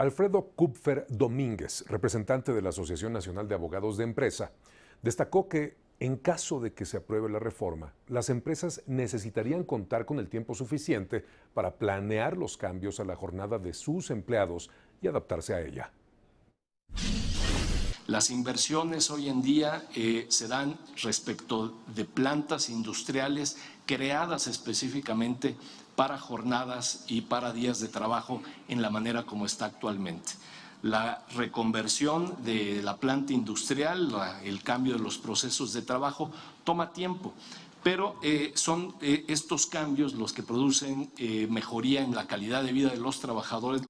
Alfredo Kupfer Domínguez, representante de la Asociación Nacional de Abogados de Empresa, destacó que en caso de que se apruebe la reforma, las empresas necesitarían contar con el tiempo suficiente para planear los cambios a la jornada de sus empleados y adaptarse a ella. Las inversiones hoy en día eh, se dan respecto de plantas industriales creadas específicamente para jornadas y para días de trabajo en la manera como está actualmente. La reconversión de la planta industrial, el cambio de los procesos de trabajo, toma tiempo, pero eh, son eh, estos cambios los que producen mejoría en la calidad de vida de los trabajadores.